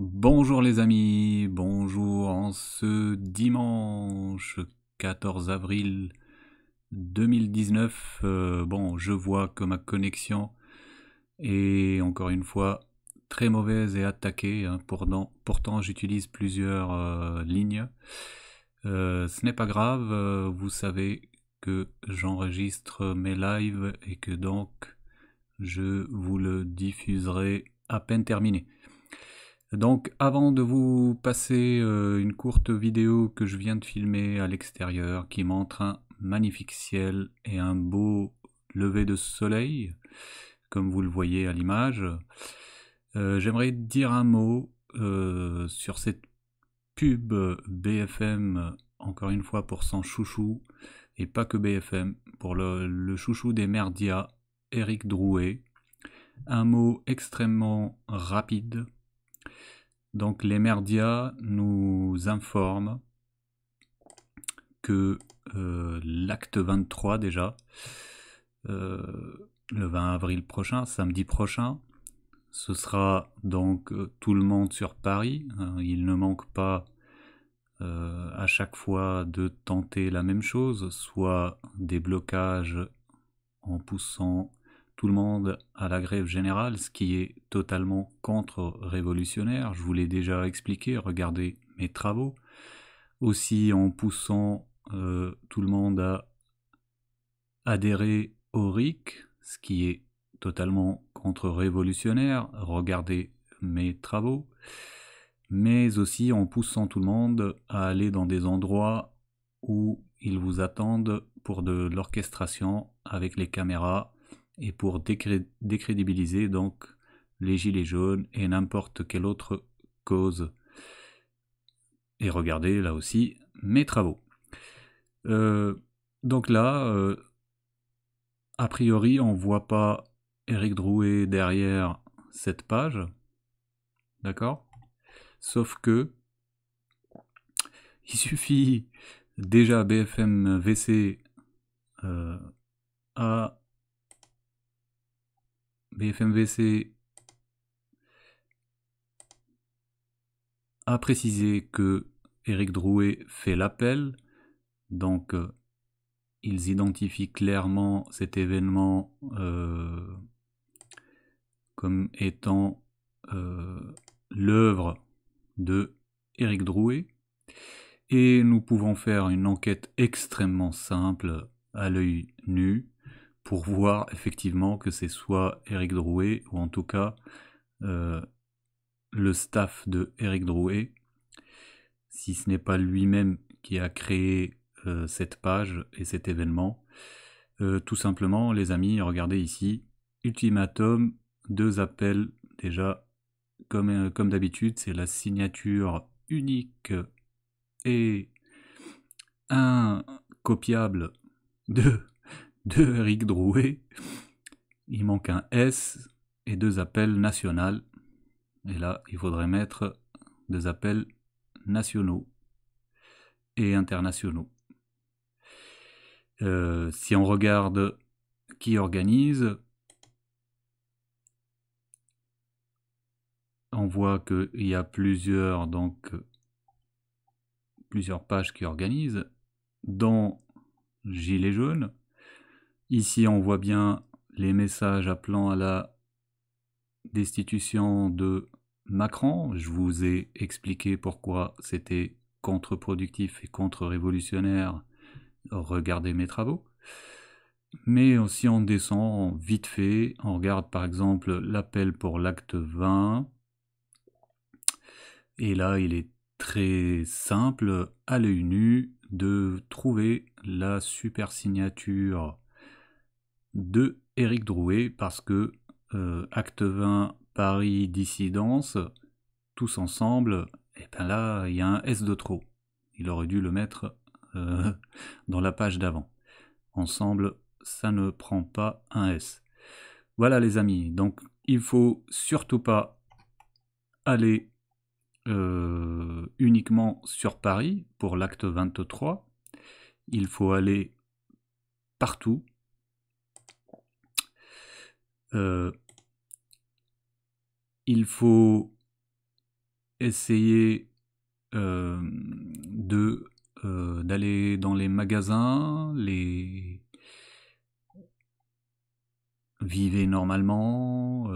Bonjour les amis, bonjour en ce dimanche 14 avril 2019. Euh, bon, je vois que ma connexion est encore une fois très mauvaise et attaquée. Hein, pourtant, pourtant j'utilise plusieurs euh, lignes. Euh, ce n'est pas grave, vous savez que j'enregistre mes lives et que donc je vous le diffuserai à peine terminé. Donc avant de vous passer euh, une courte vidéo que je viens de filmer à l'extérieur qui montre un magnifique ciel et un beau lever de soleil, comme vous le voyez à l'image, euh, j'aimerais dire un mot euh, sur cette pub BFM, encore une fois pour son chouchou, et pas que BFM, pour le, le chouchou des merdias, Eric Drouet. Un mot extrêmement rapide donc les merdias nous informent que euh, l'acte 23 déjà, euh, le 20 avril prochain, samedi prochain, ce sera donc euh, tout le monde sur Paris. il ne manque pas à chaque fois de tenter la même chose, soit des blocages en poussant tout le monde à la grève générale, ce qui est totalement contre-révolutionnaire. Je vous l'ai déjà expliqué, regardez mes travaux. Aussi en poussant euh, tout le monde à adhérer au RIC, ce qui est totalement contre-révolutionnaire, regardez mes travaux, mais aussi en poussant tout le monde à aller dans des endroits où ils vous attendent pour de l'orchestration avec les caméras et pour décrédibiliser donc les gilets jaunes et n'importe quelle autre cause. Et regardez là aussi mes travaux. Euh, donc là, euh, a priori, on ne voit pas Eric Drouet derrière cette page. D'accord Sauf que il suffit déjà BFM VC euh, à BFMVC a précisé que Eric Drouet fait l'appel, donc euh, ils identifient clairement cet événement euh, comme étant euh, l'œuvre de Eric Drouet. Et nous pouvons faire une enquête extrêmement simple à l'œil nu voir effectivement que c'est soit Eric Drouet, ou en tout cas euh, le staff de Eric Drouet, si ce n'est pas lui-même qui a créé euh, cette page et cet événement. Euh, tout simplement, les amis, regardez ici, ultimatum, deux appels déjà, comme, comme d'habitude, c'est la signature unique et un copiable de de Eric Drouet. Il manque un S et deux appels nationaux. Et là, il faudrait mettre deux appels nationaux et internationaux. Euh, si on regarde qui organise, on voit qu'il y a plusieurs, donc, plusieurs pages qui organisent, dont Gilets jaunes, Ici, on voit bien les messages appelant à la destitution de Macron. Je vous ai expliqué pourquoi c'était contre-productif et contre-révolutionnaire. Regardez mes travaux. Mais si on descend vite fait, on regarde par exemple l'appel pour l'acte 20. Et là, il est très simple, à l'œil nu, de trouver la super signature de Eric Drouet parce que euh, acte 20 Paris dissidence tous ensemble et eh bien là il y a un S de trop il aurait dû le mettre euh, dans la page d'avant ensemble ça ne prend pas un S voilà les amis donc il faut surtout pas aller euh, uniquement sur Paris pour l'acte 23 il faut aller partout euh, il faut essayer euh, de euh, d'aller dans les magasins, les vivez normalement,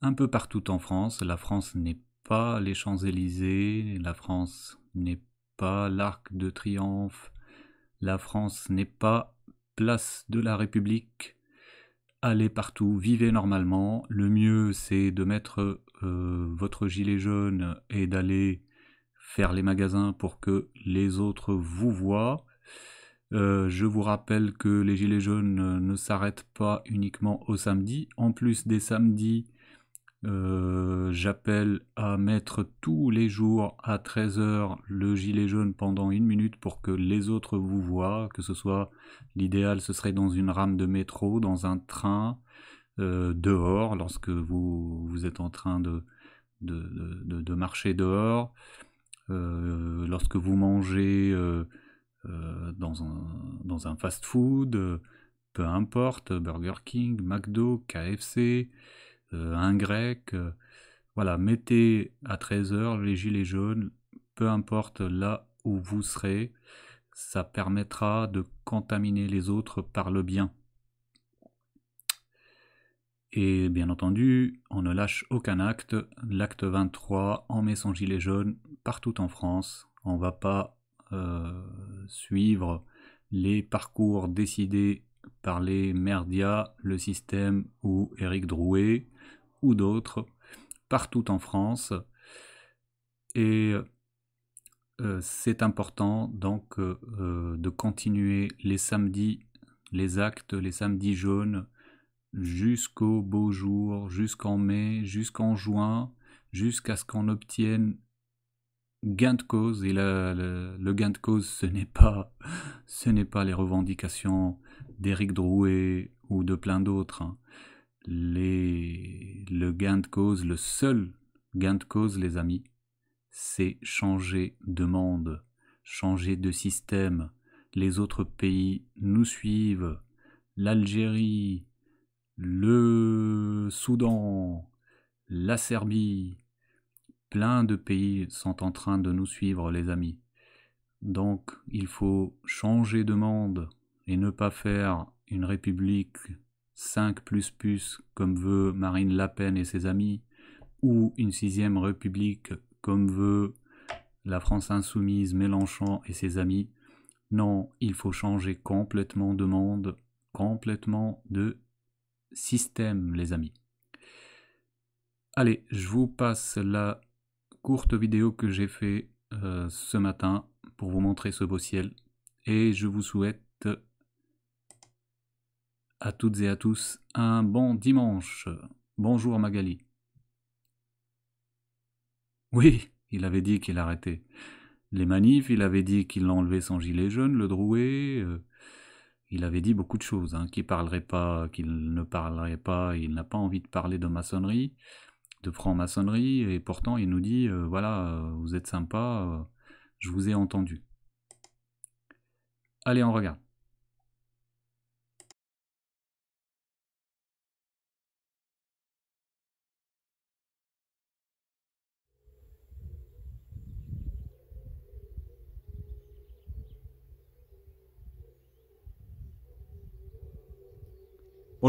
un peu partout en France. La France n'est pas les Champs-Élysées, la France n'est pas l'Arc de Triomphe, la France n'est pas Place de la République, allez partout, vivez normalement. Le mieux, c'est de mettre euh, votre gilet jaune et d'aller faire les magasins pour que les autres vous voient. Euh, je vous rappelle que les gilets jaunes ne s'arrêtent pas uniquement au samedi. En plus des samedis, euh, j'appelle à mettre tous les jours à 13h le gilet jaune pendant une minute pour que les autres vous voient, que ce soit l'idéal ce serait dans une rame de métro, dans un train, euh, dehors, lorsque vous, vous êtes en train de, de, de, marcher dehors, euh, lorsque vous mangez dans un, dans un fast-food, peu importe, Burger King, McDo, KFC. Euh, un grec. Euh, voilà, mettez à 13h les gilets jaunes, peu importe là où vous serez, ça permettra de contaminer les autres par le bien. Et bien entendu, on ne lâche aucun acte. L'acte 23, on met son gilet jaune partout en France. On ne va pas euh, suivre les parcours décidés par les merdias, le système ou Éric Drouet ou d'autres partout en France. Et euh, c'est important donc euh, euh, de continuer les samedis, les actes, les samedis jaunes jusqu'au beau jour, jusqu'en mai, jusqu'en juin, jusqu'à ce qu'on obtienne gain de cause. Et là le, gain de cause, ce n'est pas, ce n'est pas les revendications d'Éric Drouet ou de plein d'autres. Hein le gain de cause, le seul gain de cause, les amis, c'est changer de monde, changer de système. Les autres pays nous suivent. L'Algérie, le Soudan, la Serbie, plein de pays sont en train de nous suivre, les amis. Donc, il faut changer de monde et ne pas faire une république 5 plus plus comme veut Marine Le Pen et ses amis, ou une sixième république comme veut la France insoumise, Mélenchon et ses amis. Non, il faut changer complètement de monde, complètement de système, les amis. Allez, je vous passe la courte vidéo que j'ai fait euh, ce matin pour vous montrer ce beau ciel. Et je vous souhaite à toutes et à tous un bon dimanche. Bonjour Magali. Oui, il avait dit qu'il arrêtait. Les manifs, il avait dit qu'il enlevait son gilet jaune, le drouet. Euh, il avait dit beaucoup de choses, hein, qu'il parlerait pas, qu'il ne parlerait pas, il n'a pas envie de parler de maçonnerie, de franc-maçonnerie, et pourtant il nous dit euh, voilà, vous êtes sympa, euh, je vous ai entendu. Allez, on regarde.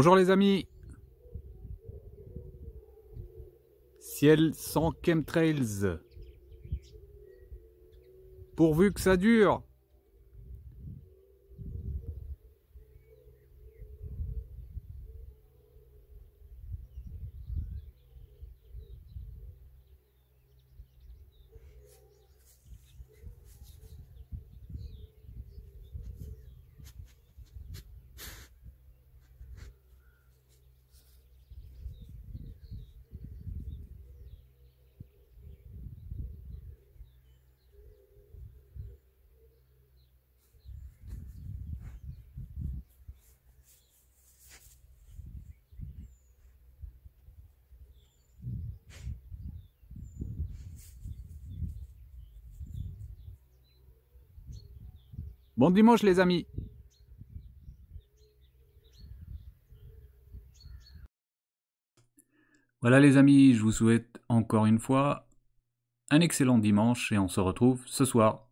Bonjour les amis Ciel sans chemtrails Pourvu que ça dure Bon dimanche les amis Voilà les amis, je vous souhaite encore une fois un excellent dimanche et on se retrouve ce soir.